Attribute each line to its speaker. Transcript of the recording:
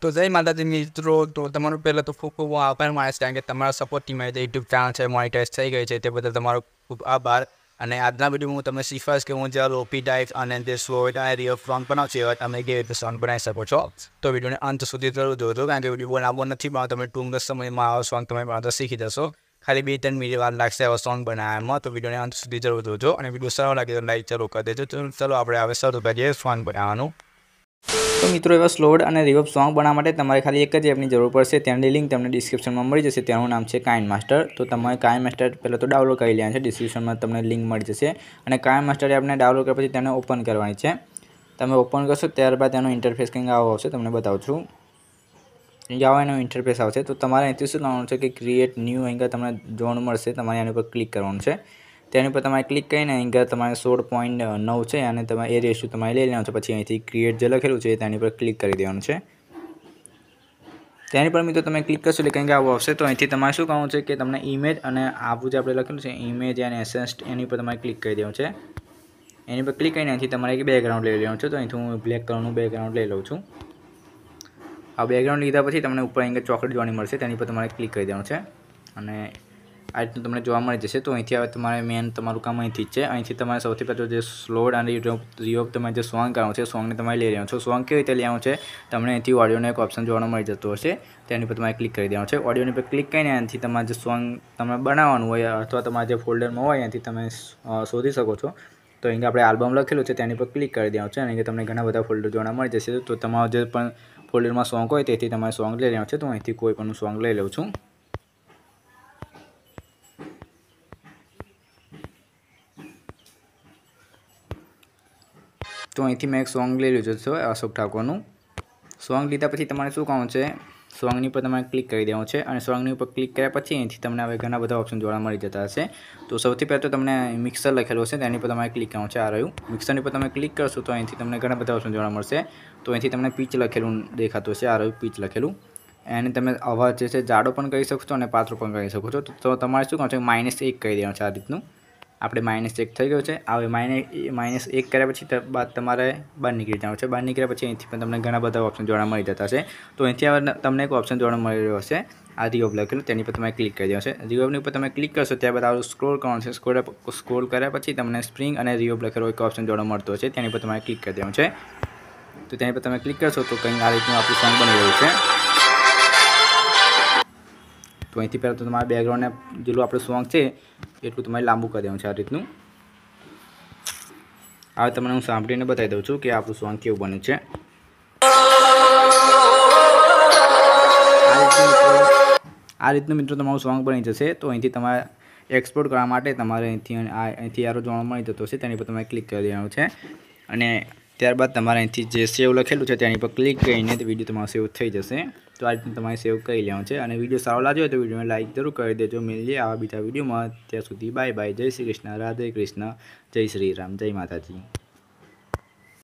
Speaker 1: તો જય માતાજી મિત્રો તો તમારું પહેલાં તો ખૂબ ખૂબ આભાર માણસ કારણ કે તમારા સપોર્ટથી મારી યુટ્યુબ ચેનલ છે મોનિટાઇઝ થઈ ગઈ છે તે બદલ તમારો ખૂબ આભાર અને આજના વિડીયો હું તમને શીખવાશ કે હું જ્યારે ઓપી ડાઇફ અને જે સ્લોટ અને રિયલ ફ્રોન્ટ બનાવું છે તમે કેવી રીતે સોંગ બનાવી શકો છો તો વિડીયોને અંત સુધી જરૂર જોજો કારણ કે વિડીયો બનાવવો નથી પણ તમે ટૂંક સમયમાં આવો સોંગ તમે બધા શીખી જશો ખાલી બે ત્રણ મિનિટ વાર લાગશે આવા સોંગ બનાવવામાં તો વિડીયોને અંત સુધી જરૂર જોજો અને વિડીયો સારો લાગે તો લાઈક ચાલુ કરી દેજો ચલો આપણે હવે શરૂ કરીએ સોંગ બનાવવાનું તો
Speaker 2: મિત્રો એવા સ્લોડ અને રિવર્બ સોંગ બનાવવા માટે તમારે ખાલી એક જ એપની જરૂર પડશે ત્યાંની લિંક તમને ડિસ્ક્રિપ્શનમાં મળી જશે તેનું નામ છે કાઇન માસ્ટર તો તમે કાઇન માસ્ટર પહેલાં તો ડાઉનલોડ કરી લેવાનું છે ડિસ્ક્રિપ્શનમાં તમને લિંક મળી જશે અને કાઇન માસ્ટર એપને ડાઉનલોડ કર્યા પછી તેને ઓપન કરવાની છે તમે ઓપન કરશો ત્યારબાદ તેનો ઇન્ટરફેસ કંઈક આવો આવશે તમને બતાવું છું જાવા એનો ઇન્ટરફેસ આવશે તો તમારે અહીંથી શું લાવવાનું છે કે ક્રિએટ ન્યૂ અહીંયા તમને ઝોન મળશે તમારે એની ઉપર ક્લિક કરવાનું છે તેની ઉપર તમારે ક્લિક કરીને અહીંયા તમારે સોળ પોઈન્ટ નવ છે અને તમે એ રેશિયો તમારે લઈ લેવાનું છે પછી અહીંથી ક્રિએટ જે લખેલું છે તેની પર ક્લિક કરી દેવાનું છે તેની પર મિત્રો તમે ક્લિક કરશો એટલે કંઈક આવું આવશે તો અહીંથી તમારે શું કહું છે કે તમને ઇમેજ અને આવું જે આપણે લખેલું છે ઇમેજ એન્ડ એસેન્સ એની પર તમારે ક્લિક કરી દેવું છે એની પર ક્લિક કરીને અહીંથી તમારે એક બેકગ્રાઉન્ડ લઈ લેવાનું છે તો અહીંથી હું બ્લેક કલરનું બેકગ્રાઉન્ડ લઈ લઉં છું આ બેકગ્રાઉન્ડ લીધા પછી તમને ઉપર અહીંયા ચોકલેટ જોવાની મળશે તેની પર તમારે ક્લિક કરી દેવાનું છે અને આ રીતનું તમને જોવા મળી જશે તો અહીંથી હવે તમારે મેન તમારું કામ અહીંથી જ છે અહીંથી તમારે સૌથી પહેલાં જે સ્લોડ અને રિયોપ તમારે જે સોંગ કરવાનું છે સોંગને તમારે લઈ રહ્યા છો સોંગ કેવી રીતે લેવાનું છે તમને અહીંથી ઓડિયોનો એક ઓપ્શન જોવાનો મળી જતો હશે તેની પર તમારે ક્લિક કરી દેવાનું છે ઓડિયોની પર ક્લિક કરીને અહીંથી તમારે જે સોંગ તમે બનાવવાનું હોય અથવા તમારે જે ફોલ્ડરમાં હોય અહીંથી તમે શોધી શકો છો તો અહીંયા આપણે આલ્બમ લખેલું છે તેની પર ક્લિક કરી દેવાનું છે અને તમને ઘણા બધા ફોલ્ડર જોવા મળી જશે તો તમારો જે પણ ફોલ્ડરમાં સોંગ હોય તેથી તમારે સોંગ લઈ લેવાનું છે તો અહીંથી કોઈ પણ સોંગ લઈ લઉં છું તો અહીંથી મેં એક સોંગ લઈ લીધું છે અશોક ઠાકોરનું સોંગ લીધા પછી તમારે શું કહું છે સોંગની પર તમારે ક્લિક કરી દેવું છે અને સોંગની ઉપર ક્લિક કર્યા પછી અહીંથી તમને હવે ઘણા બધા ઓપ્શન જોવા મળી જતા હશે તો સૌથી પહેલાં તો તમને મિક્સર લખેલું હશે તેની પર તમારે ક્લિક કરવું છે આ રહ્યું મિક્સરની પર તમે ક્લિક કરશો તો અહીંથી તમને ઘણા બધા ઓપ્શન જોવા મળશે તો અહીંથી તમને પીચ લખેલું દેખાતું હશે આ રહ્યું પીચ લખેલું એને તમે અવાજ જે છે જાડો પણ કરી શકશો અને પાતળો પણ કરી શકો છો તો તમારે શું કહો છો માઇનસ એક કરી દેવાનું છે આ રીતનું આપણે માઇનસ એક થઈ ગયો છે હવે માઇનસ માઇનસ એક કર્યા પછી બાદ તમારે બહાર નીકળી જવાનું છે બહાર નીકળ્યા પછી અહીંથી પણ તમને ઘણા બધા ઓપ્શન જોવા મળી જતા હશે તો અહીંથી હવે તમને એક ઓપ્શન જોવા મળી રહ્યો હશે આ રીઓબ લખેલું તેની પર તમે ક્લિક કરી છે રીઓબની ઉપર તમે ક્લિક કરશો ત્યારબાદ આવું સ્ક્રોલ કરવાનું છે સ્ક્રોલ સ્ક્રોલ કર્યા પછી તમને સ્પ્રિંગ અને રીઓબ લખેલો એક ઓપ્શન જોવા મળતો છે તેની પર તમારે ક્લિક કરી દેવાનું છે તો તેની પર તમે ક્લિક કરશો તો કંઈ આ રીતનું આપણું સોંગ બની રહ્યું છે તો અહીંથી પહેલાં તો તમારા બેકગ્રાઉન્ડને જેટલું આપણું સોંગ છે એટલું તમારે લાંબુ કરી દેવાનું છે આ રીતનું હવે તમને હું સાંભળીને બતાવી દઉં છું કે આપણું સોંગ કેવું બન્યું છે આ રીતનું મિત્રો તમારું સોંગ બની જશે તો અહીંથી તમારે એક્સપોર્ટ કરવા માટે તમારે અહીંથી અહીંથી આરો જોવા મળી જતો હશે તેની પર તમારે ક્લિક કરી દેવાનું છે અને ત્યારબાદ તમારે અહીંથી જે સેવ લખેલું છે તેની પર ક્લિક કરીને વિડીયો તમારો સેવ થઈ જશે તો આ તમારે સેવ કરી લેવાનું છે અને વિડીયો સારો લાગ્યો તો વિડીયોને લાઇક જરૂર કરી દેજો મિલીએ આવા બીજા વિડીયોમાં ત્યાં સુધી બાય બાય જય શ્રી કૃષ્ણ રાધે કૃષ્ણ જય શ્રી રામ જય માતાજી